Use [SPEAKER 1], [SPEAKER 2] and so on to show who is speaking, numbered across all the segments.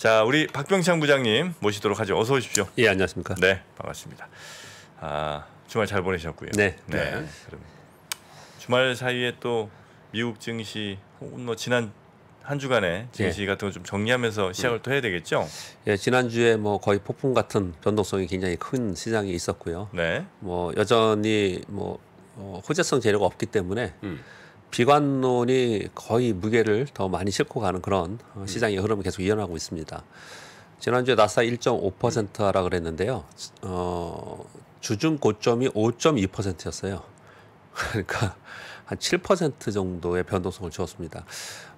[SPEAKER 1] 자, 우리 박병창 부장님 모시도록 하죠. 어서 오십시오. 예, 안녕하십니까. 네, 반갑습니다. 아, 주말 잘 보내셨고요. 네. 네. 네. 그럼 주말 사이에 또 미국 증시 혹은 뭐 지난 한주간에 증시 예. 같은 거좀 정리하면서 시작을 음. 또 해야 되겠죠.
[SPEAKER 2] 예, 지난주에 뭐 거의 폭풍 같은 변동성이 굉장히 큰 시장이 있었고요. 네. 뭐 여전히 뭐 어, 호재성 재료가 없기 때문에 음. 비관론이 거의 무게를 더 많이 싣고 가는 그런 시장의 흐름을 계속 이어나가고 있습니다. 지난주에 나사 1.5%라 그랬는데요. 어, 주중 고점이 5.2%였어요. 그러니까 한 7% 정도의 변동성을 주었습니다.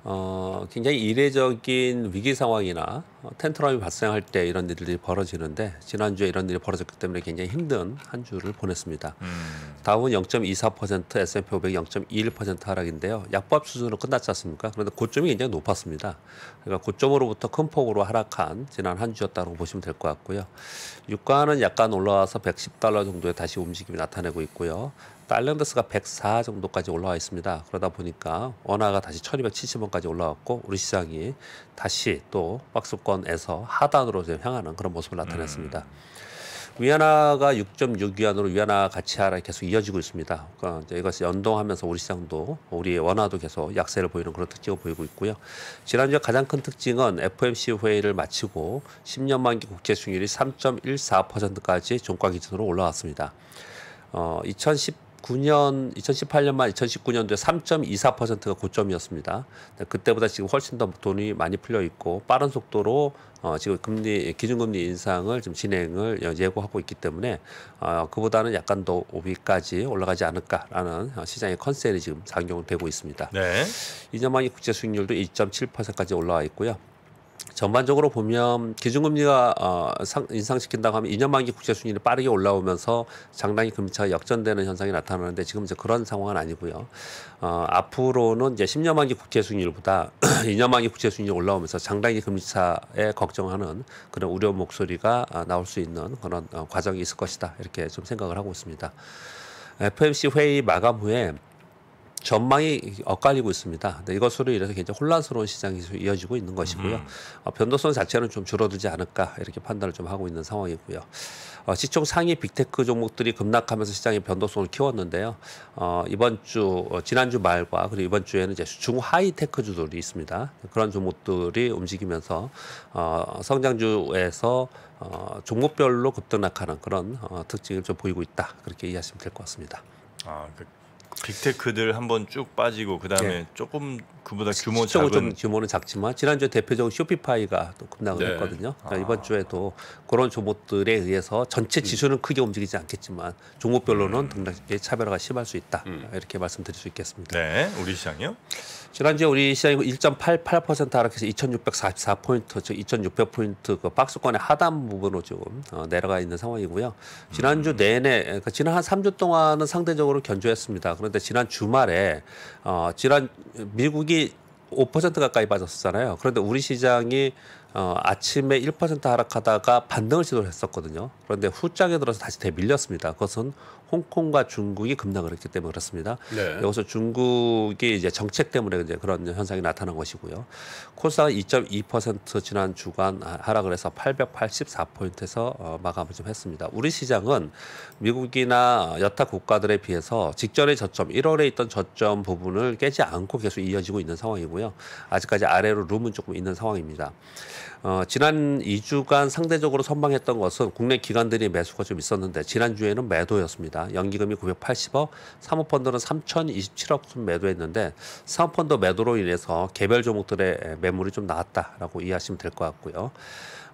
[SPEAKER 2] 어, 굉장히 이례적인 위기 상황이나 어, 텐트럼이 발생할 때 이런 일들이 벌어지는데 지난주에 이런 일이 벌어졌기 때문에 굉장히 힘든 한 주를 보냈습니다. 음. 다운 0.24%, S&P 500 0.21% 하락인데요. 약법 수준으로 끝났지 않습니까? 그런데 고점이 굉장히 높았습니다. 그러니까 고점으로부터 큰 폭으로 하락한 지난 한 주였다고 보시면 될 것 같고요. 유가는 약간 올라와서 110달러 정도에 다시 움직임이 나타내고 있고요. 달란더스가 104 정도까지 올라와 있습니다. 그러다 보니까 원화가 다시 1270원까지 올라왔고 우리 시장이 다시 또 박스권에서 하단으로 향하는 그런 모습을 나타냈습니다. 음. 위안화가 6.6위안으로 위안화 가치하락이 계속 이어지고 있습니다. 그러니까 이제 이것이 연동하면서 우리 시장도 우리 원화도 계속 약세를 보이는 그런 특징을 보이고 있고요. 지난주에 가장 큰 특징은 FOMC 회의를 마치고 10년 만기 국제 수익률이 3.14%까지 종가 기준으로 올라왔습니다. 어, 2010 2019년, 2018년만 2019년도에 3.24%가 고점이었습니다. 그때보다 지금 훨씬 더 돈이 많이 풀려 있고 빠른 속도로 어, 지금 금리 기준금리 인상을 지금 진행을 예고하고 있기 때문에 어, 그보다는 약간 더 5위까지 올라가지 않을까라는 어, 시장의 컨셉이 지금 작용되고 있습니다. 네. 이년만에 국제 수익률도 2.7%까지 올라와 있고요. 전반적으로 보면 기준금리가 어, 상, 인상시킨다고 하면 2년 만기 국채 수익률이 빠르게 올라오면서 장당기 금리차가 역전되는 현상이 나타나는데 지금 이제 그런 상황은 아니고요. 어, 앞으로는 이제 10년 만기 국채 수익률보다 2년 만기 국채 수익률이 올라오면서 장당기 금리차에 걱정하는 그런 우려 목소리가 어, 나올 수 있는 그런 어, 과정이 있을 것이다. 이렇게 좀 생각을 하고 있습니다. FMC 회의 마감 후에 전망이 엇갈리고 있습니다. 네, 이것으로 인해서 굉장히 혼란스러운 시장이 이어지고 있는 것이고요. 음. 어, 변동성 자체는 좀 줄어들지 않을까 이렇게 판단을 좀 하고 있는 상황이고요. 어, 시총 상위 빅테크 종목들이 급락하면서 시장의 변동성을 키웠는데요. 어, 이번 주 어, 지난주 말과 그리고 이번 주에는 이제 중하이테크주들이 있습니다. 그런 종목들이 움직이면서 어, 성장주에서 어, 종목별로 급등락하는 그런 어, 특징을 좀 보이고 있다. 그렇게 이해하시면 될 것 같습니다. 아, 그... 빅테크들 한번 쭉 빠지고
[SPEAKER 1] 그다음에 네. 조금
[SPEAKER 2] 그보다 규모 작은 좀 규모는 작지만 지난주에 대표적인 쇼피파이가 또 급락을 네. 했거든요. 그러니까 아. 이번 주에도 그런 종목들에 의해서 전체 음. 지수는 크게 움직이지 않겠지만 종목별로는 음. 등락의 차별화가 심할 수 있다. 음. 이렇게 말씀드릴 수 있겠습니다. 네, 우리 시장이요? 지난주에 우리 시장이 1.88% 하락해서 2,644포인트, 즉 2,600포인트 그 박스권의 하단 부분으로 지금 어, 내려가 있는 상황이고요. 지난주 음. 내내, 그러니까 지난 한 3주 동안은 상대적으로 견조했습니다. 그런데 지난 주말에 어, 지난 미국이 미국이 5% 가까이 빠졌잖아요. 었 그런데 우리 시장이 어, 아침에 1% 하락하다가 반등을 시도했었거든요. 그런데 후장에 들어서 다시 대밀렸습니다. 그것은 홍콩과 중국이 급락을 했기 때문에 그렇습니다. 네. 여기서 중국이 이제 정책 때문에 이제 그런 현상이 나타난 것이고요. 코스닥 2.2% 지난 주간 하락을 해서 884포인트에서 어, 마감을 좀 했습니다. 우리 시장은 미국이나 여타 국가들에 비해서 직전의 저점, 1월에 있던 저점 부분을 깨지 않고 계속 이어지고 있는 상황이고요. 아직까지 아래로 룸은 조금 있는 상황입니다. 어, 지난 2주간 상대적으로 선방했던 것은 국내 기관들이 매수가 좀 있었는데 지난주에는 매도였습니다. 연기금이 980억, 사모펀드는 3,027억 순 매도했는데 사모펀드 매도로 인해서 개별 종목들의 매물이 좀 나왔다라고 이해하시면 될 것 같고요.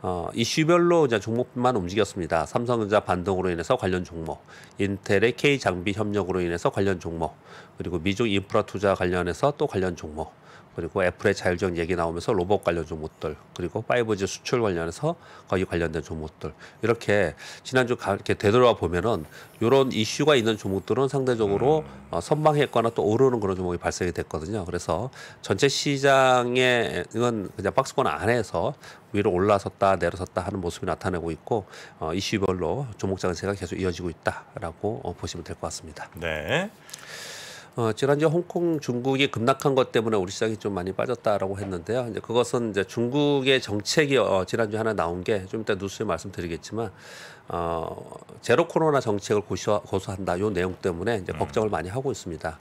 [SPEAKER 2] 어, 이슈별로 이제 종목만 움직였습니다. 삼성전자 반등으로 인해서 관련 종목, 인텔의 K 장비 협력으로 인해서 관련 종목, 그리고 미중 인프라 투자 관련해서 또 관련 종목, 그리고 애플의 자율적 얘기 나오면서 로봇 관련 종목들 그리고 5G 수출 관련해서 거기 관련된 종목들 이렇게 지난주 가, 이렇게 되돌아 보면은 이런 이슈가 있는 종목들은 상대적으로 음. 어, 선방했거나 또 오르는 그런 종목이 발생이 됐거든요. 그래서 전체 시장에 이건 그냥 박스권 안에서 위로 올라섰다 내려섰다 하는 모습이 나타내고 있고 어, 이슈별로 종목 장세가 계속 이어지고 있다라고 어, 보시면 될 것 같습니다. 네. 어, 지난주 홍콩 중국이 급락한 것 때문에 우리 시장이 좀 많이 빠졌다라고 했는데요. 이제 그것은 이제 중국의 정책이 어, 지난주 하나 나온 게 좀 이따 뉴스에 말씀드리겠지만 어, 제로 코로나 정책을 고시화, 고수한다 요 내용 때문에 이제 음. 걱정을 많이 하고 있습니다.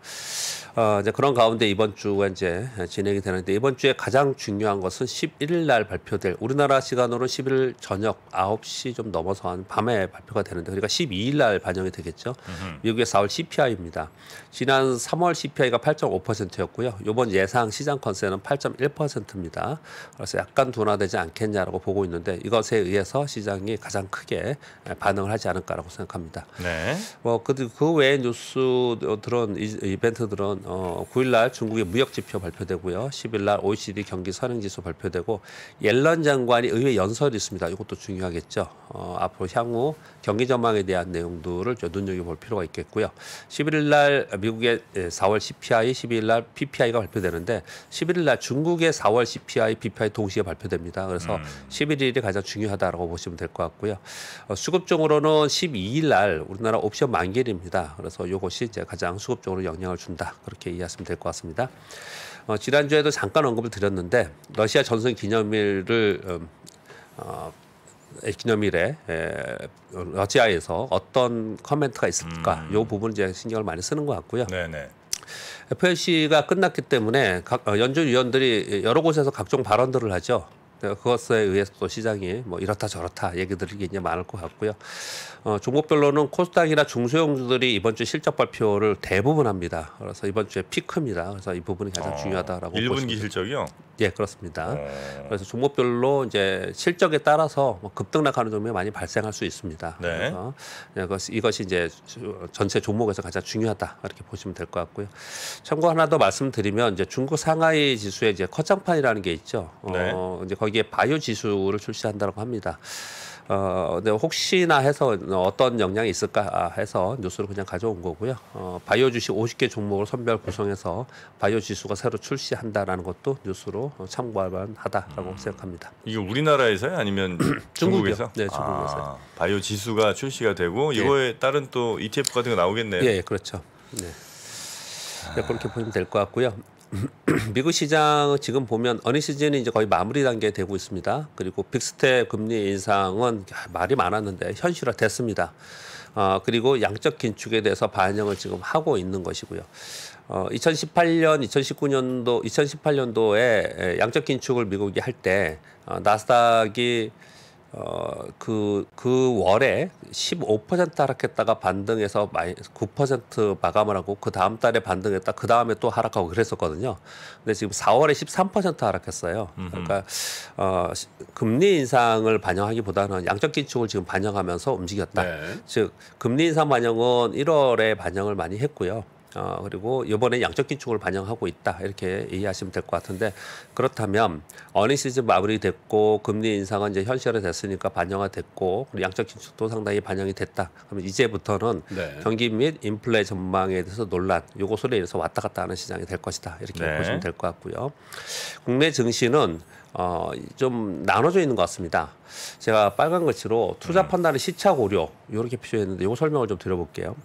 [SPEAKER 2] 어, 이제 그런 가운데 이번 주가 이제 진행이 되는데 이번 주에 가장 중요한 것은 11일 날 발표될 우리나라 시간으로 11일 저녁 9시 좀 넘어서 한 밤에 발표가 되는데 그러니까 12일 날 반영이 되겠죠. 으흠. 미국의 4월 CPI입니다. 지난 3월 CPI가 8.5%였고요. 이번 예상 시장 컨셉은 8.1%입니다. 그래서 약간 둔화되지 않겠냐라고 보고 있는데 이것에 의해서 시장이 가장 크게 반응을 하지 않을까라고 생각합니다. 네. 뭐 그 그 외의 뉴스들은 이벤트들은 어, 9일날 중국의 무역지표 발표되고요. 10일날 OECD 경기 선행지수 발표되고 옐런 장관이 의회 연설이 있습니다. 이것도 중요하겠죠. 어, 앞으로 향후 경기 전망에 대한 내용들을 좀 눈여겨볼 필요가 있겠고요. 11일날 미국의 4월 CPI, 12일날 PPI가 발표되는데 11일날 중국의 4월 CPI, PPI 동시에 발표됩니다. 그래서 음. 11일이 가장 중요하다고 보시면 될 것 같고요. 어, 수급적으로는 12일날 우리나라 옵션 만기일입니다. 그래서 이것이 이제 가장 수급적으로 영향을 준다. 그렇게 이해하시면 될 것 같습니다. 어, 지난주에도 잠깐 언급을 드렸는데 러시아 전선 기념일을 음, 어, 기념일에 에, 러시아에서 어떤 커멘트가 있을까 음. 요 부분 이제 신경을 많이 쓰는 것 같고요. 네네. FLC가 끝났기 때문에 각, 어, 연준 위원들이 여러 곳에서 각종 발언들을 하죠. 그것에 의해서 또 시장이 뭐 이렇다 저렇다 얘기들이 이제 많을 것 같고요. 어, 종목별로는 코스닥이나 중소형주들이 이번 주 실적 발표를 대부분 합니다. 그래서 이번 주에 피크입니다. 그래서 이 부분이 가장 어, 중요하다라고 1분기 실적이요? 예, 그렇습니다. 어. 그래서 종목별로 이제 실적에 따라서 뭐 급등락하는 종목이 많이 발생할 수 있습니다. 네. 그래서 이것이, 예, 이것이 이제 전체 종목에서 가장 중요하다 이렇게 보시면 될 것 같고요. 참고 하나 더 말씀드리면 이제 중국 상하이 지수에 이제 커장판이라는게 있죠. 네. 어, 이제 거기에 바이오 지수를 출시한다고 합니다. 어, 네, 혹시나 해서 어떤 영향이 있을까 해서 뉴스를 그냥 가져온 거고요. 어, 바이오 주식 50개 종목을 선별 구성해서 바이오 지수가 새로 출시한다라는 것도 뉴스로 참고할 만하다라고 음. 생각합니다.
[SPEAKER 1] 이게 우리나라에서요? 아니면 중국에서? 네, 중국에서. 아, 바이오 지수가 출시가 되고 예. 이거에 따른 또 ETF 같은 거 나오겠네요. 예, 예 그렇죠. 네.
[SPEAKER 2] 아. 그렇게 보시면 될 것 같고요. 미국 시장 지금 보면 어느 시즌이 이제 거의 마무리 단계 되고 있습니다. 그리고 빅스텝 금리 인상은 말이 많았는데 현실화 됐습니다. 어, 그리고 양적 긴축에 대해서 반영을 지금 하고 있는 것이고요. 어, 2018년, 2019년도, 2018년도에 양적 긴축을 미국이 할 때, 어, 나스닥이 어, 그, 그 월에 15% 하락했다가 반등해서 9% 마감을 하고 그 다음 달에 반등했다 그 다음에 또 하락하고 그랬었거든요. 근데 지금 4월에 13% 하락했어요. 그러니까 어, 금리 인상을 반영하기보다는 양적 긴축을 지금 반영하면서 움직였다. 네. 즉 금리 인상 반영은 1월에 반영을 많이 했고요. 어, 그리고 이번에 양적 긴축을 반영하고 있다 이렇게 이해하시면 될 것 같은데 그렇다면 어닝 시즌 마무리됐고 금리 인상은 이제 현실화 됐으니까 반영화 됐고 그리고 양적 긴축도 상당히 반영이 됐다. 그러면 이제부터는 네. 경기 및 인플레 전망에 대해서 논란 요것으로 인해서 왔다 갔다 하는 시장이 될 것이다 이렇게 네. 보시면 될 것 같고요. 국내 증시는 어, 좀 나눠져 있는 것 같습니다. 제가 빨간 글씨로 투자 음. 판단의 시차 고려 이렇게 표시했는데 이거 설명을 좀 드려볼게요.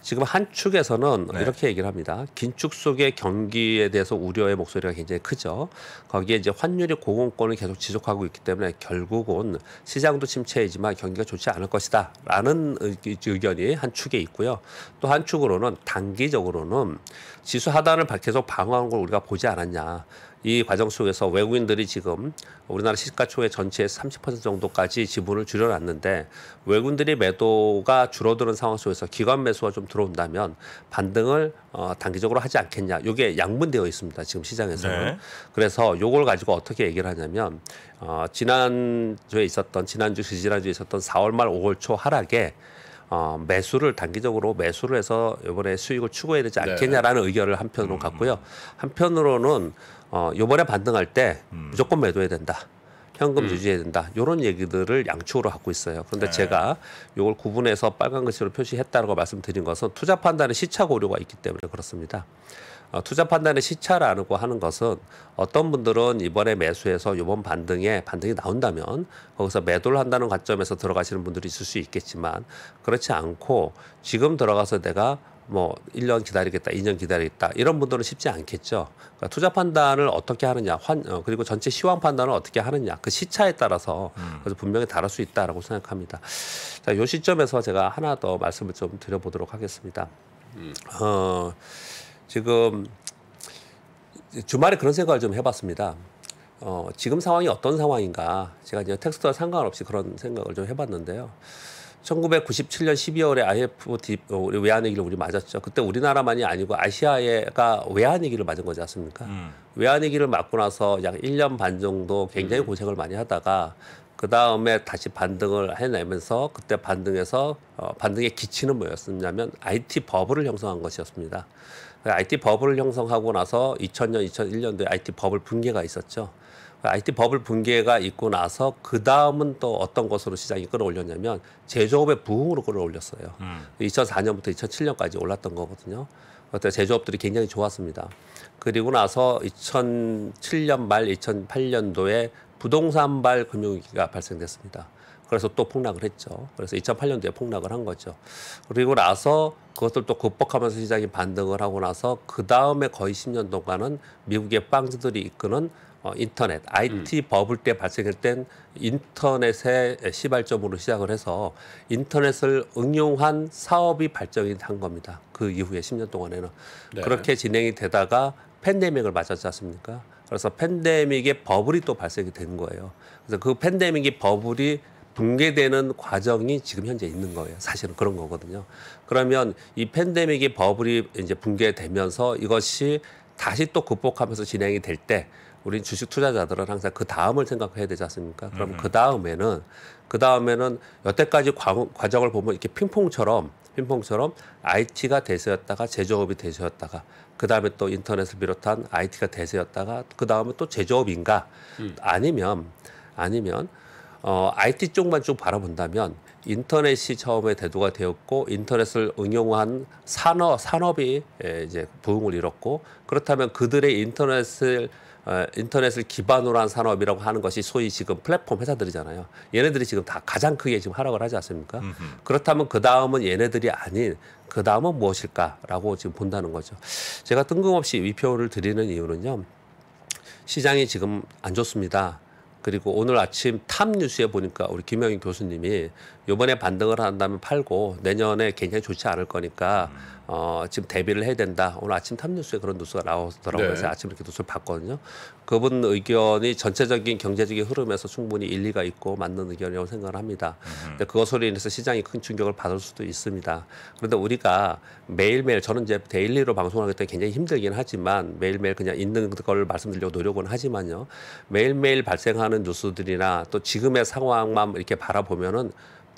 [SPEAKER 2] 지금 한 축에서는 네. 이렇게 얘기를 합니다. 긴축 속의 경기에 대해서 우려의 목소리가 굉장히 크죠. 거기에 이제 환율이 고공권을 계속 지속하고 있기 때문에 결국은 시장도 침체이지만 경기가 좋지 않을 것이다라는 의견이 한 축에 있고요. 또 한 축으로는 단기적으로는 지수 하단을 계속 방어한 걸 우리가 보지 않았냐. 이 과정 속에서 외국인들이 지금 우리나라 시가총액 전체의 30% 정도까지 지분을 줄여놨는데 외국인들이 매도가 줄어드는 상황 속에서 기관 매수가 좀 들어온다면 반등을 어, 단기적으로 하지 않겠냐. 이게 양분되어 있습니다. 지금 시장에서는. 네. 그래서 요걸 가지고 어떻게 얘기를 하냐면 어, 지난주에 있었던 지난주 지난주에 있었던 4월 말 5월 초 하락에 어, 매수를 단기적으로 매수를 해서 이번에 수익을 추구해야 되지 네. 않겠냐라는 네. 의견을 한편으로 갖고요. 음. 한편으로는 어, 요번에 반등할 때 음. 무조건 매도해야 된다. 현금 음. 유지해야 된다. 요런 얘기들을 양축으로 갖고 있어요. 그런데 네. 제가 요걸 구분해서 빨간 글씨로 표시했다고 말씀드린 것은 투자 판단의 시차 고려가 있기 때문에 그렇습니다. 어, 투자 판단의 시차라고 하는 것은 어떤 분들은 이번에 매수해서 이번 반등에 반등이 나온다면 거기서 매도를 한다는 관점에서 들어가시는 분들이 있을 수 있겠지만 그렇지 않고 지금 들어가서 내가 뭐 1년 기다리겠다, 2년 기다리겠다 이런 분들은 쉽지 않겠죠. 그러니까 투자 판단을 어떻게 하느냐, 환, 어, 그리고 전체 시황 판단을 어떻게 하느냐 그 시차에 따라서 음. 그래서 분명히 다를 수 있다라고 생각합니다. 자, 요 시점에서 제가 하나 더 말씀을 좀 드려보도록 하겠습니다. 음. 어, 지금 주말에 그런 생각을 좀 해봤습니다. 어, 지금 상황이 어떤 상황인가 제가 이제 텍스트와 상관없이 그런 생각을 좀 해봤는데요. 1997년 12월에 IMF 우리 외환위기를 우리 맞았죠. 그때 우리나라만이 아니고 아시아가 외환위기를 맞은 거지 않습니까? 음. 외환위기를 맞고 나서 약 1년 반 정도 굉장히 음. 고생을 많이 하다가 그 다음에 다시 반등을 해내면서 그때 반등에서 어, 반등의 기치는 뭐였었냐면 IT 버블을 형성한 것이었습니다. IT 버블을 형성하고 나서 2000년, 2001년도에 IT 버블 붕괴가 있었죠. IT 버블 붕괴가 있고 나서 그 다음은 또 어떤 것으로 시장이 끌어올렸냐면 제조업의 부흥으로 끌어올렸어요. 음. 2004년부터 2007년까지 올랐던 거거든요. 그때 제조업들이 굉장히 좋았습니다. 그리고 나서 2007년 말 2008년도에 부동산발 금융위기가 발생됐습니다. 그래서 또 폭락을 했죠. 그래서 2008년도에 폭락을 한 거죠. 그리고 나서 그것을또 극복하면서 시장이 반등을 하고 나서 그 다음에 거의 10년 동안은 미국의 빵즈들이 이끄는 어, 인터넷 IT 음. 버블 때 발생할 땐 인터넷의 시발점으로 시작을 해서 인터넷을 응용한 사업이 발전이 한 겁니다. 그 이후에 10년 동안에는 네. 그렇게 진행이 되다가 팬데믹을 맞았지 않습니까? 그래서 팬데믹의 버블이 또 발생이 된 거예요. 그래서 그 팬데믹이 버블이 붕괴되는 과정이 지금 현재 있는 거예요. 사실은 그런 거거든요. 그러면 이 팬데믹의 버블이 이제 붕괴되면서 이것이 다시 또 극복하면서 진행이 될때 우린 주식 투자자들은 항상 그 다음을 생각해야 되지 않습니까? 그러면 음. 그 다음에는 그 다음에는 여태까지 과, 과 정을 보면 이렇게 핑퐁처럼 핑퐁처럼 IT가 대세였다가 제조업이 대세였다가 그 다음에 또 인터넷을 비롯한 IT가 대세였다가 그 다음에 또 제조업인가 음. 아니면 아니면 어, IT 쪽만 쭉 바라본다면 인터넷이 처음에 대두가 되었고 인터넷을 응용한 산업 산업이 이제 부흥을 이뤘고 그렇다면 그들의 인터넷을 어, 인터넷을 기반으로 한 산업이라고 하는 것이 소위 지금 플랫폼 회사들이잖아요. 얘네들이 지금 다 가장 크게 지금 하락을 하지 않습니까? 음흠. 그렇다면 그 다음은 얘네들이 아닌 그 다음은 무엇일까라고 지금 본다는 거죠. 제가 뜬금없이 위표를 드리는 이유는요. 시장이 지금 안 좋습니다. 그리고 오늘 아침 탑 뉴스에 보니까 우리 김영인 교수님이 요번에 반등을 한다면 팔고 내년에 굉장히 좋지 않을 거니까 음. 어, 지금 대비를 해야 된다. 오늘 아침 탑뉴스에 그런 뉴스가 나오더라고요. 네. 그래서 아침 에 이렇게 뉴스를 봤거든요. 그분 의견이 전체적인 경제적인 흐름에서 충분히 일리가 있고 맞는 의견이라고 생각을 합니다. 음. 근데 그것으로 인해서 시장이 큰 충격을 받을 수도 있습니다. 그런데 우리가 매일매일 저는 이제 데일리로 방송하기 때문에 굉장히 힘들긴 하지만 매일매일 그냥 있는 걸 말씀드리려고 노력은 하지만요. 매일매일 발생하는 뉴스들이나 또 지금의 상황만 이렇게 바라보면은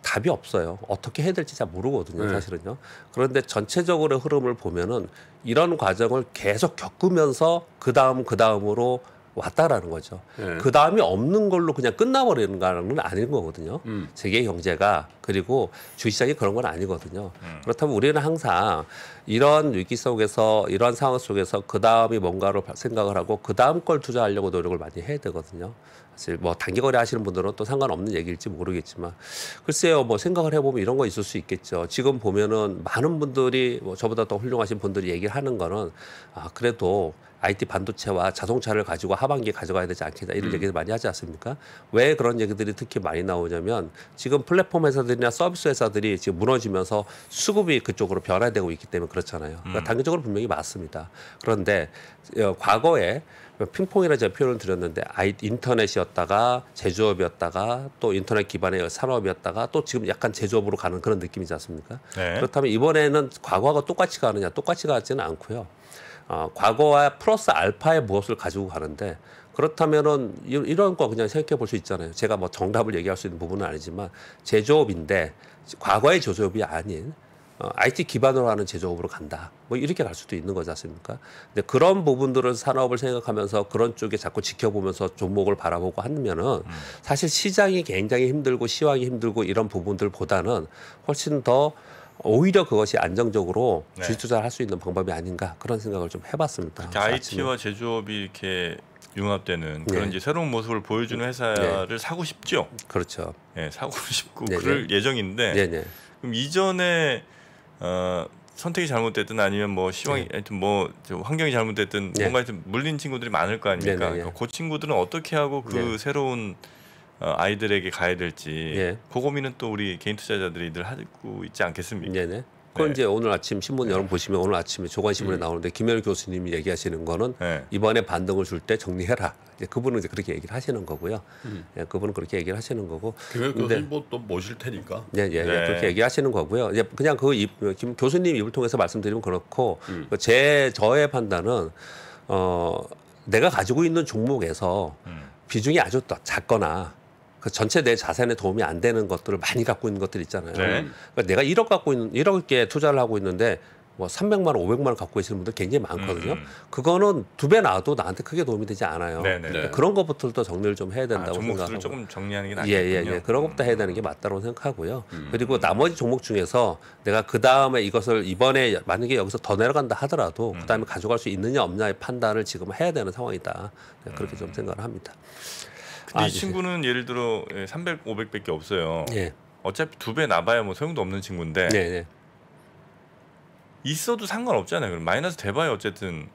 [SPEAKER 2] 답이 없어요. 어떻게 해야 될지 잘 모르거든요, 네. 사실은요. 그런데 전체적으로 흐름을 보면은 이런 과정을 계속 겪으면서 그 다음 그 다음으로 왔다라는 거죠. 네. 그 다음이 없는 걸로 그냥 끝나버리는 거는 아닌 거거든요. 음. 세계 경제가 그리고 주시장이 그런 건 아니거든요. 음. 그렇다면 우리는 항상 이런 위기 속에서 이런 상황 속에서 그 다음이 뭔가로 생각을 하고 그 다음 걸 투자하려고 노력을 많이 해야 되거든요. 사실 뭐 단기거래 하시는 분들은 또 상관없는 얘기일지 모르겠지만 글쎄요 뭐 생각을 해보면 이런 거 있을 수 있겠죠 지금 보면은 많은 분들이 뭐 저보다 더 훌륭하신 분들이 얘기를 하는 거는 아 그래도 IT 반도체와 자동차를 가지고 하반기에 가져가야 되지 않겠냐 이런 음. 얘기를 많이 하지 않습니까? 왜 그런 얘기들이 특히 많이 나오냐면 지금 플랫폼 회사들이나 서비스 회사들이 지금 무너지면서 수급이 그쪽으로 변화되고 있기 때문에 그렇잖아요. 그러니까 음. 단계적으로 분명히 맞습니다. 그런데 어, 과거에 핑퐁이라는 제가 표현을 드렸는데 아이 인터넷이었다가 제조업이었다가 또 인터넷 기반의 산업이었다가 또 지금 약간 제조업으로 가는 그런 느낌이지 않습니까? 네. 그렇다면 이번에는 과거하고 똑같이 가느냐 똑같이 가지는 않고요. 어, 과거와 플러스 알파의 무엇을 가지고 가는데 그렇다면은 이런 거 그냥 생각해 볼 수 있잖아요. 제가 뭐 정답을 얘기할 수 있는 부분은 아니지만 제조업인데 과거의 제조업이 아닌 어, IT 기반으로 하는 제조업으로 간다. 뭐 이렇게 갈 수도 있는 거지 않습니까? 근데 그런 부분들을 산업을 생각하면서 그런 쪽에 자꾸 지켜보면서 종목을 바라보고 하면은 음. 사실 시장이 굉장히 힘들고 시황이 힘들고 이런 부분들보다는 훨씬 더 오히려 그것이 안정적으로 네. 주식 투자를 할 수 있는 방법이 아닌가 그런 생각을 좀 해봤습니다. IT와
[SPEAKER 1] 제조업이 이렇게 융합되는 네. 그런 네. 새로운 모습을 보여주는 네. 회사를 네. 사고 싶죠. 그렇죠. 예, 사고 싶고 그럴 예정인데 그럼 이전에 어, 선택이 잘못됐든 아니면 뭐 시황이 하여튼 뭐 환경이 잘못됐든 뭔가 하여튼 물린 친구들이 많을 거 아닙니까? 그러니까 그 친구들은 어떻게 하고 그 새로운 어, 아이들에게 가야 될지 예. 그 고민은 또 우리 개인 투자자들이 늘 하고 있지 않겠습니까? 네네.
[SPEAKER 2] 그건 네. 이제 오늘 아침 신문 네. 여러분 네. 보시면 오늘 아침에 조간신문에 음. 나오는데 김현일 교수님이 얘기하시는 거는 네. 이번에 반등을 줄 때 정리해라. 이제 그분은 이제 그렇게 얘기를 하시는 거고요. 음. 예, 그분은 그렇게 얘기를 하시는 거고. 김현일 교수님
[SPEAKER 3] 뭐또 모실 테니까. 네, 예, 예, 네. 그렇게
[SPEAKER 2] 얘기하시는 거고요. 이제 그냥 그 입, 김 교수님 입을 통해서 말씀드리면 그렇고 음. 그 제 저의 판단은 어 내가 가지고 있는 종목에서 음. 비중이 아주 작거나 그 전체 내 자산에 도움이 안 되는 것들을 많이 갖고 있는 것들 있잖아요. 네. 그러니까 내가 1억 갖고 있는 1억에 투자를 하고 있는데 뭐 300만 원, 500만 원 갖고 계시는 분들 굉장히 많거든요. 음. 음. 그거는 두 배 나와도 나한테 크게 도움이 되지 않아요. 그러니까 그런 것부터도 정리를 좀 해야 된다고 아, 생각하고 조금
[SPEAKER 1] 정리하는 게 낫겠군요. 예, 예, 예.
[SPEAKER 2] 그런 것부터 해야 되는 게 음. 맞다고 생각하고요. 음. 그리고 나머지 종목 중에서 내가 그 다음에 이것을 이번에 만약에 여기서 더 내려간다 하더라도 그 다음에 음. 가져갈 수 있느냐 없냐의 판단을 지금 해야 되는 상황이다. 그렇게 좀 생각을 합니다. 근데 아, 이
[SPEAKER 1] 친구는 예를 들어 300, 예, 500밖에 없어요. 예. 어차피 두 배 나봐야 뭐 소용도 없는 친구인데 네, 네.
[SPEAKER 2] 있어도 상관없잖아요.
[SPEAKER 1] 그럼 마이너스 돼봐야 어쨌든.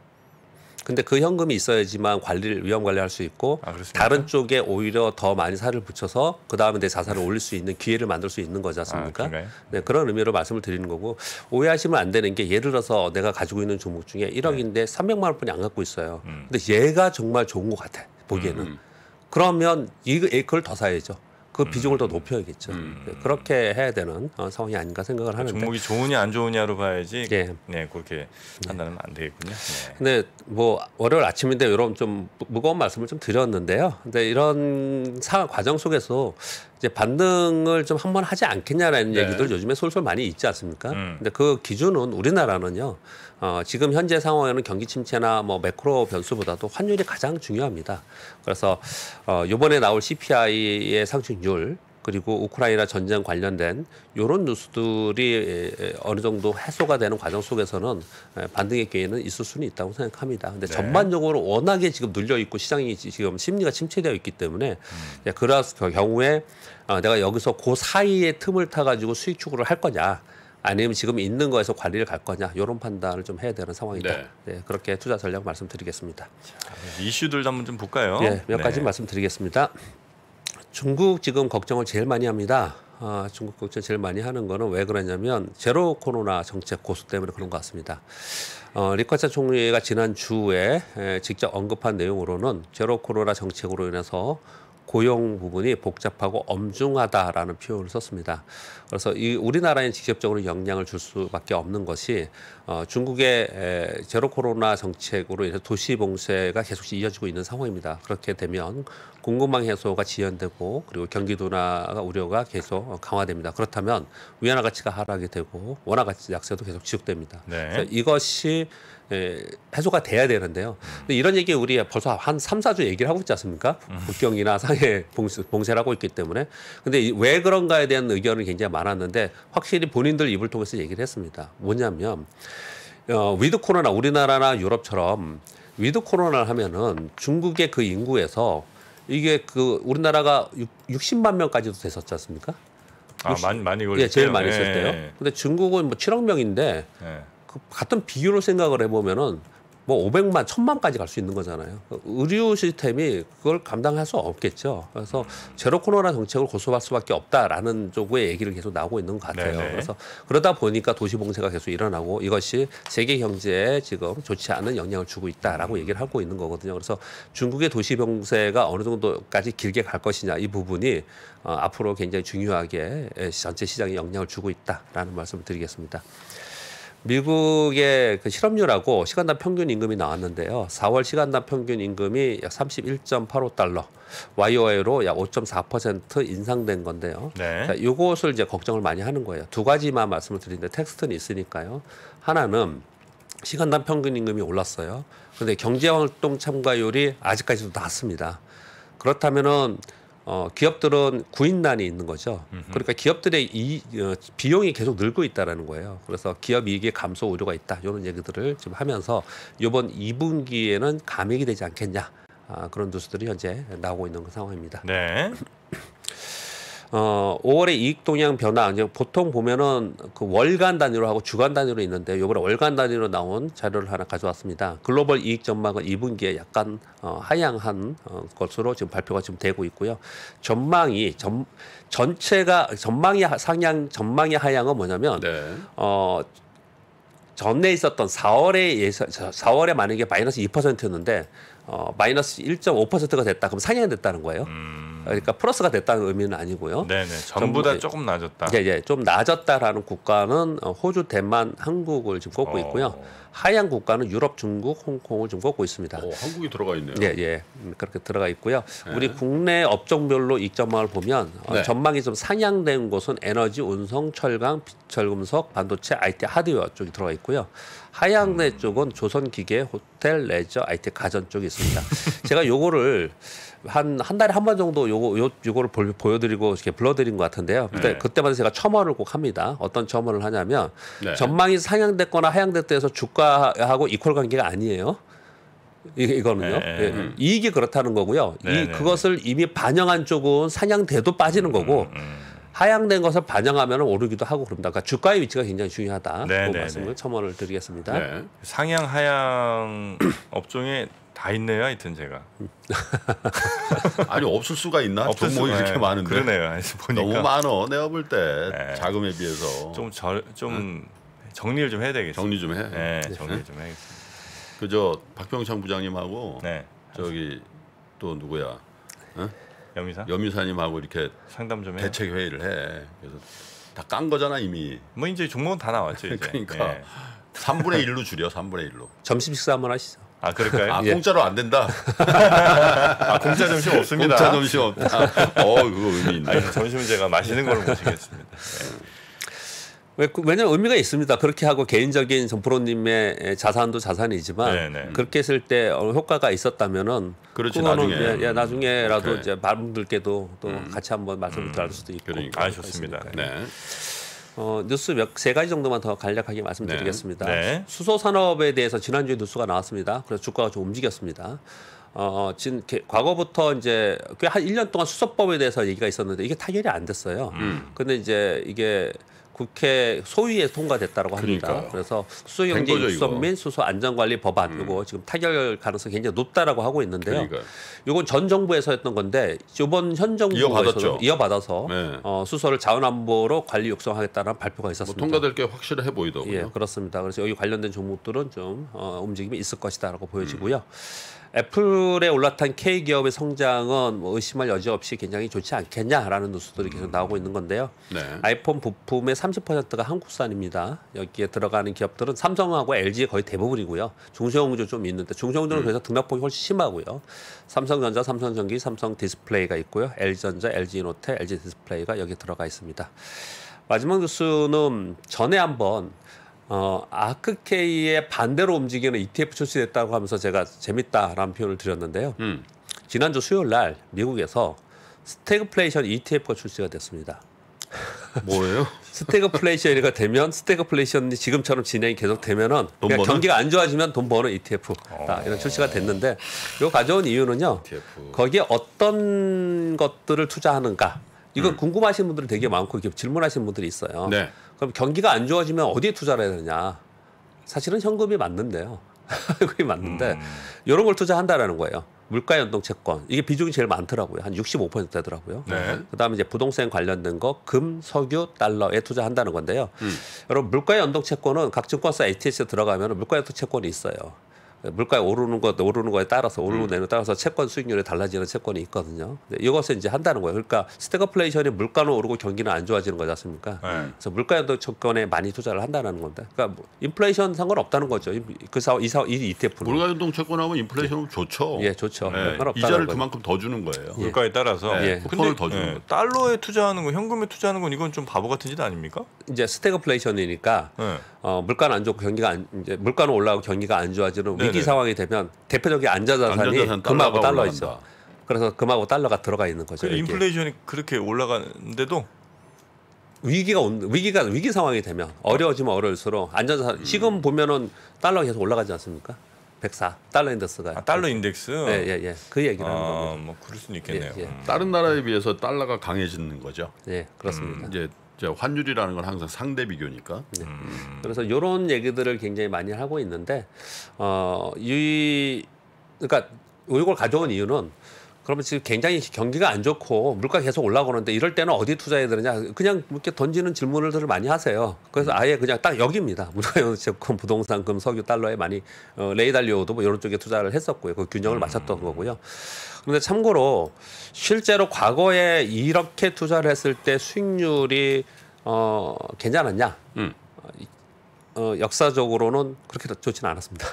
[SPEAKER 2] 근데 그 현금이 있어야지만 관리를 위험 관리할 수 있고 아, 다른 쪽에 오히려 더 많이 살을 붙여서 그 다음에 내 자산을 올릴 수 있는 기회를 만들 수 있는 거지 않습니까? 아, 네 그런 의미로 말씀을 드리는 거고 오해하시면 안 되는 게 예를 들어서 내가 가지고 있는 종목 중에 1억인데 네. 300만 원뿐이 안 갖고 있어요. 음. 근데 얘가 정말 좋은 것 같아 보기에는. 음. 음. 그러면 이 그걸 더 사야죠. 그 음. 비중을 더 높여야겠죠. 음. 네, 그렇게 해야 되는 어, 상황이 아닌가 생각을 그러니까 하는데 종목이 좋으냐 안 좋으냐로 봐야지.
[SPEAKER 1] 예. 네, 그렇게 네. 판단하면 네. 안 되겠군요. 네.
[SPEAKER 2] 근데 뭐 월요일 아침인데 여러분 좀 무거운 말씀을 좀 드렸는데요. 근데 이런 사 과정 속에서 이제 반등을 좀 한번 하지 않겠냐라는 네. 얘기들 요즘에 솔솔 많이 있지 않습니까? 음. 근데 그 기준은 우리나라는요. 어, 지금 현재 상황에는 경기 침체나 뭐 매크로 변수보다도 환율이 가장 중요합니다. 그래서 어, 이번에 나올 CPI의 상승률 그리고 우크라이나 전쟁 관련된 이런 뉴스들이 어느 정도 해소가 되는 과정 속에서는 반등의 기회는 있을 수는 있다고 생각합니다. 근데 네. 전반적으로 워낙에 지금 눌려 있고 시장이 지금 심리가 침체되어 있기 때문에 음. 그러한 경우에 어, 내가 여기서 그 사이에 틈을 타가지고 수익 추구를 할 거냐. 아니면 지금 있는 거에서 관리를 갈 거냐 이런 판단을 좀 해야 되는 상황이다. 네. 네 그렇게 투자 전략 말씀드리겠습니다. 자, 이슈들 한번 좀 볼까요? 네, 몇 네. 가지 말씀드리겠습니다. 중국 지금 걱정을 제일 많이 합니다. 아, 중국 걱정 제일 많이 하는 거는 왜 그러냐면 제로 코로나 정책 고수 때문에 그런 것 같습니다. 어, 리커차 총리가 지난 주에 에, 직접 언급한 내용으로는 제로 코로나 정책으로 인해서 고용 부분이 복잡하고 엄중하다라는 표현을 썼습니다. 그래서 이 우리나라에 직접적으로 영향을 줄 수밖에 없는 것이 어, 중국의 에, 제로 코로나 정책으로 인해서 도시 봉쇄가 계속 이어지고 있는 상황입니다. 그렇게 되면 공급망 해소가 지연되고 그리고 경기 둔화 우려가 계속 강화됩니다. 그렇다면 위안화 가치가 하락이 되고 원화 가치 약세도 계속 지속됩니다. 네. 이것이 예, 해소가 돼야 되는데요. 근 이런 얘기 우리 벌써 한삼사주 얘기를 하고 있지 않습니까? 음. 국경이나 상해 봉쇄, 봉쇄를 하고 있기 때문에. 근데 왜 그런가에 대한 의견은 굉장히 많았는데 확실히 본인들 입을 통해서 얘기를 했습니다. 뭐냐면 어, 위드 코로나 우리나라나 유럽처럼 위드 코로나를 하면은 중국의 그 인구에서 이게 그 우리나라가 6, 60만 명까지도 됐었지 않습니까? 아, 60, 많이 많이 걸렸어 예, 제일 많이 예, 있었대요. 예, 근데 중국은 뭐 7억 명인데 예. 그 같은 비율로 생각을 해보면은 뭐 500만, 1000만까지 갈 수 있는 거잖아요. 의료 시스템이 그걸 감당할 수 없겠죠. 그래서 제로 코로나 정책을 고수할 수밖에 없다라는 쪽의 얘기를 계속 나오고 있는 것 같아요. 네네. 네. 그래서 그러다 보니까 도시 봉쇄가 계속 일어나고 이것이 세계 경제에 지금 좋지 않은 영향을 주고 있다라고 음. 얘기를 하고 있는 거거든요. 그래서 중국의 도시 봉쇄가 어느 정도까지 길게 갈 것이냐 이 부분이 어, 앞으로 굉장히 중요하게 전체 시장에 영향을 주고 있다라는 말씀을 드리겠습니다. 미국의 그 실업률하고 시간당 평균 임금이 나왔는데요. 4월 시간당 평균 임금이 약 31.85달러, YOY로 약 5.4% 인상된 건데요. 네. 이것을 이제 걱정을 많이 하는 거예요. 두 가지만 말씀을 드리는데 텍스트는 있으니까요. 하나는 시간당 평균 임금이 올랐어요. 근데 경제활동 참가율이 아직까지도 낮습니다. 그렇다면은 어, 기업들은 구인난이 있는 거죠. 음흠. 그러니까 기업들의 이 어, 비용이 계속 늘고 있다라는 거예요. 그래서 기업 이익의 감소 우려가 있다. 이런 얘기들을 지금 하면서 이번 2분기에는 감액이 되지 않겠냐. 아, 그런 뉴스들이 현재 나오고 있는 그 상황입니다. 네. 어 5월에 이익 동향 변화 이제 보통 보면은 그 월간 단위로 하고 주간 단위로 있는데 요번에 월간 단위로 나온 자료를 하나 가져왔습니다. 글로벌 이익 전망은 2분기에 약간 어 하향한 어, 것으로 지금 발표가 지금 되고 있고요. 전망이 전 전체가 전망이 상향 전망이 하향은 뭐냐면 네. 어 전에 있었던 4월에 예상 4월에 만약에 마이너스 2%였는데 어, 마이너스 1.5%가 됐다. 그럼 상향이 됐다는 거예요. 음. 그러니까 플러스가 됐다는 의미는 아니고요. 네네. 네. 전부 다 예. 조금 낮았다. 예, 예. 좀 낮았다라는 국가는 어, 호주, 대만, 한국을 지금 꼽고 어. 있고요. 하향 국가는 유럽, 중국, 홍콩을 지금 꼽고 있습니다. 오, 어, 한국이 들어가 있네요. 예, 예. 음, 그렇게 들어가 있고요. 네. 우리 국내 업종별로 이점을 보면 어, 네. 전망이 좀 상향된 곳은 에너지, 운송, 철강, 비철금속, 반도체, IT, 하드웨어 쪽이 들어가 있고요. 하양내 쪽은 조선기계, 호텔, 레저, IT 가전 쪽이 있습니다. 제가 요거를 한, 한 달에 한 번 정도 요거, 요, 요거를 보, 보여드리고 이렇게 불러드린 것 같은데요. 그때, 네. 그때마다 제가 첨언을 꼭 합니다. 어떤 첨언을 하냐면 네. 전망이 상향됐거나 하향됐다해서 주가하고 이퀄 관계가 아니에요. 이, 이거는요. 네, 예, 이익이 그렇다는 거고요. 이, 네, 네, 그것을 네. 이미 반영한 쪽은 상향돼도 빠지는 거고 음, 음. 하향된 것을 반영하면 오르기도 하고 그럽니다. 그러니까 주가의 위치가 굉장히 중요하다. 네, 네 그 네. 말씀을 첨언을 드리겠습니다. 네.
[SPEAKER 1] 상향 하향 업종에 다 있네요, 하여튼 제가.
[SPEAKER 2] 아니 없을 수가 있나? 없을 종목이 렇게 네, 많은데. 그러네요.
[SPEAKER 1] 보니까. 너무
[SPEAKER 3] 많어. 내가 볼때 네. 자금에 비해서. 좀저좀 좀 정리를 좀 해야 되겠어요. 정리 좀 해. 네, 정리 좀 해야겠습니다. 그저 박병창 부장님하고 저기 또 누구야? 어? 여미사? 여미사님하고 이렇게 상담 좀 해요. 대책 회의를 해. 그래서 다 깐 거잖아 이미. 뭐 이제 종목은 다 나왔죠 이제. 그러니까 예. 3분의 1로 줄여 3분의 1로. 점심 식사 한번 하시죠. 아 그럴까요? 아 예. 공짜로 안 된다.
[SPEAKER 2] 아 공짜 점심 없습니다. 공짜 점심 없다. 어 그거 의미 있네. 아 점심은 제가 마시는 걸로 모시겠습니다. 예. 그, 왜냐하면 의미가 있습니다. 그렇게 하고 개인적인 정프로님의 자산도 자산이지만 네네. 네. 그렇게 했을 때 어, 효과가 있었다면은 그렇지 나중에 예, 예, 나중에라도 이제 많은 분들께도 또 음. 같이 한번 말씀을 음. 드릴 수도 있고 그러니까. 아 좋습니다. 네. 어, 뉴스 몇 세 가지 정도만 더 간략하게 말씀드리겠습니다. 네. 네. 수소 산업에 대해서 지난주에 뉴스가 나왔습니다. 그래서 주가가 좀 움직였습니다. 어, 진, 과거부터 이제 꽤한일 년 동안 수소법에 대해서 얘기가 있었는데 이게 타결이 안 됐어요. 음. 근데 이제 이게 국회 소위에 통과됐다고 합니다. 그러니까요. 그래서 수소경제 육성 및 수소안전관리 법안 음. 이거 지금 타결 가능성이 굉장히 높다라고 하고 있는데요. 그러니까요. 이건 전 정부에서 했던 건데 이번 현 정부에서 이어받아서 네. 어, 수소를 자원안보로 관리 육성하겠다는 발표가 있었습니다. 뭐 통과될 게 확실해 보이더군요. 예, 그렇습니다. 그래서 여기 관련된 종목들은 좀 어, 움직임이 있을 것이다라고 음. 보여지고요. 음. 애플에 올라탄 K 기업의 성장은 뭐 의심할 여지 없이 굉장히 좋지 않겠냐라는 뉴스들이 계속 음. 나오고 있는 건데요. 네. 아이폰 부품의 3 30%가 한국산입니다. 여기에 들어가는 기업들은 삼성하고 LG 의 거의 대부분이고요. 중소형주 좀 있는데 중소형주는 음. 그래서 등락폭이 훨씬 심하고요. 삼성전자, 삼성전기, 삼성 디스플레이가 있고요. LG전자, LG이노텔, LG 디스플레이가 여기 들어가 있습니다. 마지막 뉴스는 전에 한번 어, 아크케이의 반대로 움직이는 ETF 출시됐다고 하면서 제가 재밌다라는 표현을 드렸는데요. 음. 지난주 수요일 날 미국에서 스태그플레이션 ETF가 출시가 됐습니다. 뭐예요? 스태그플레이션이가 되면 스태그플레이션이 지금처럼 진행이 계속 되면은 그냥 경기가 안 좋아지면 돈 버는 ETF 다 어. 이런 출시가 됐는데 이거 가져온 이유는요. ETF. 거기에 어떤 것들을 투자하는가 이거 음. 궁금하신 분들이 되게 많고 이렇게 질문하신 분들이 있어요. 네. 그럼 경기가 안 좋아지면 어디에 투자를 해야 되냐? 사실은 현금이 맞는데요. 현금이 맞는데 음. 이런 걸 투자한다라는 거예요. 물가 연동 채권 이게 비중이 제일 많더라고요. 한 6 5되더라고요 네. 그다음에 이제 부동산 관련된 거 금, 석유, 달러에 투자한다는 건데요. 음. 여러분 물가 연동 채권은 각 증권사 ATS에 들어가면 물가 연동 채권이 있어요. 물가 에 오르는 것 오르는 거에 따라서 오르는 음. 내는 따라서 채권 수익률이 달라지는 채권이 있거든요. 이것을 이제 한다는 거예요. 그러니까 스태그플레이션이 물가는 오르고 경기는 안 좋아지는 거지 않습니까? 네. 그래서 물가 연동 채권에 많이 투자를 한다는 건데, 그러니까 뭐 인플레이션 상관 없다는 거죠. 그 사업 이 사업 이 ETF는 물가 연동 채권하면 인플레이션 예. 좋죠. 예, 좋죠. 네. 이자를 그만큼 더 주는 거예요. 예. 물가에 따라서 예. 쿠폰을 그 더 주는 거. 달러에 투자하는 거, 현금에 투자하는 건 이건 좀 바보 같은 짓 아닙니까? 이제 스태그플레이션이니까 네. 어, 물가는 안 좋고 경기가 안, 이제 물가는 올라가고 경기가 안 좋아지는. 네. 위기 상황이 되면 대표적인 안전자산이 안전자산 금하고 달러 있어. 그래서 금하고 달러가 들어가 있는 거죠. 그 인플레이션이 그렇게 올라가는데도 위기가 온, 위기가 위기 상황이 되면 어려워지면 어려울수록 안전자산 음. 지금 보면은 달러 계속 올라가지 않습니까? 104 달러 인덱스가 아, 달러 인덱스 예예예 예, 예. 그 얘기를 하는 아, 겁니다. 뭐 그럴
[SPEAKER 1] 수 있겠네요. 예, 예. 음.
[SPEAKER 2] 다른 나라에 비해서 달러가 강해지는 거죠. 예 그렇습니다. 음, 이제 환율이라는 건 항상 상대 비교니까. 네. 음. 그래서 이런 얘기들을 굉장히 많이 하고 있는데 어이 그러니까 이걸 가져온 이유는 그러면 지금 굉장히 경기가 안 좋고 물가 계속 올라오는데 이럴 때는 어디 투자해야 되느냐 그냥 이렇게 던지는 질문들을 을 많이 하세요. 그래서 음. 아예 그냥 딱 여기입니다. 무가연습금 부동산금, 석유, 달러에 많이 어, 레이달리오도 뭐 이런 쪽에 투자를 했었고요. 그 균형을 음. 맞췄던 거고요. 근데 참고로 실제로 과거에 이렇게 투자를 했을 때 수익률이 어 괜찮았냐? 음. 어, 역사적으로는 그렇게 좋지는 않았습니다.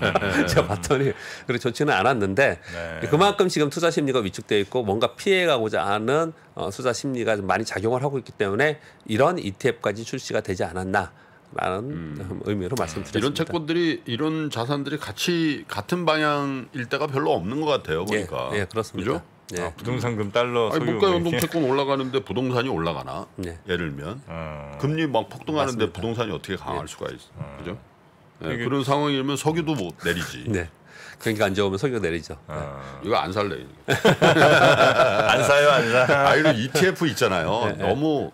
[SPEAKER 2] 네. 제가 봤더니 그렇게 좋지는 않았는데 네. 그만큼 지금 투자 심리가 위축돼 있고 뭔가 피해가고자 하는 어, 투자 심리가 많이 작용을 하고 있기 때문에 이런 ETF까지 출시가 되지 않았나. 라는 음. 음. 의미로 말씀드렸습니다. 이런
[SPEAKER 3] 채권들이 이런 자산들이 같이 같은 방향일 때가 별로 없는 것 같아요. 예, 보니까. 예, 예 그렇습니다. 그죠? 예. 아, 음. 부동산금 달러 아니, 물가 연동 채권 올라가는데 부동산이 올라가나? 예. 예를 들면 아... 금리 막 폭등하는데 맞습니다. 부동산이 어떻게 강할 예. 수가 있어? 아... 그죠? 예, 이게... 그런 상황이면 석유도 못 내리지. 네. 그러니까 안 좋으면 석유가 내리죠. 아... 네. 이거 안 살래.
[SPEAKER 2] 안 사요, 안 사. 아, 이런 ETF 있잖아요. 네, 너무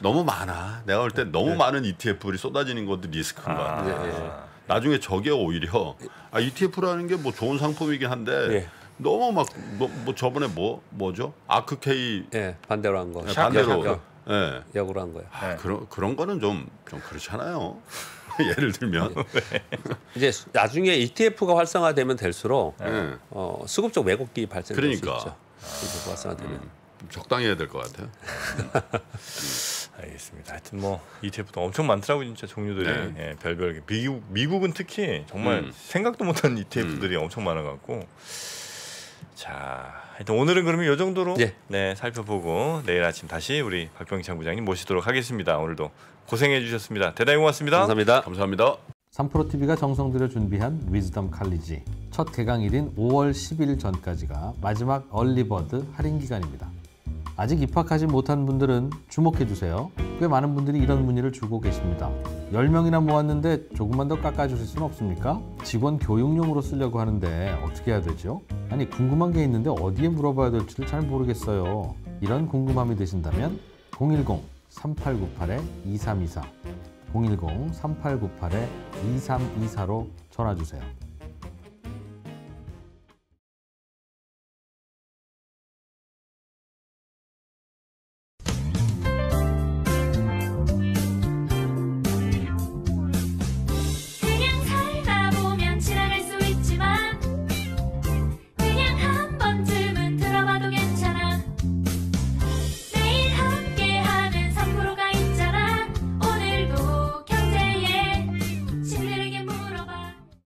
[SPEAKER 3] 너무 많아. 내가 볼 때 너무 네. 많은 ETF들이 쏟아지는 것도 리스크인 것 아. 같아. 네, 네. 나중에 저게 오히려 아 ETF라는 게 뭐 좋은 상품이긴 한데 너무 막뭐 뭐 저번에 뭐 뭐죠?
[SPEAKER 2] 아크케이 반대로 한
[SPEAKER 3] 거. 반대로. 역,
[SPEAKER 2] 예. 역으로 한 거예요. 아, 네. 그런 그런 거는 좀좀 좀 그렇잖아요.
[SPEAKER 3] 예를 들면
[SPEAKER 2] 이제, 이제 나중에 ETF가 활성화되면 될수록 네. 어, 수급적 왜곡기 발생될 그러니까. 수 있죠. 수급 활성화되면. 음. 적당히 해야 될 것 같아요.
[SPEAKER 1] 알겠습니다. 하여튼 뭐 ETF도 엄청 많더라고요, 진짜 종류들이. 네. 예, 별별 미국 미국은 특히 정말 음. 생각도 못한 ETF들이 음. 엄청 많아 갖고 자, 하여튼 오늘은 그러면 이 정도로 예. 네, 살펴보고 내일 아침 다시 우리 박병창 부장님 모시도록 하겠습니다. 오늘도 고생해 주셨습니다. 대단히 고맙습니다. 감사합니다. 감사합니다.
[SPEAKER 2] 3프로TV가 정성 들여 준비한 위즈덤 칼리지 첫 개강일인 5월 10일 전까지가 마지막 얼리버드 할인 기간입니다. 아직 입학하지 못한 분들은 주목해 주세요. 꽤 많은 분들이 이런 문의를 주고 계십니다. 10명이나 모았는데 조금만 더 깎아 주실 수는 없습니까? 직원 교육용으로 쓰려고 하는데 어떻게 해야 되죠? 아니 궁금한 게 있는데 어디에 물어봐야 될지를 잘 모르겠어요. 이런 궁금함이 드신다면 010-3898-2324 010-3898-2324로 전화 주세요.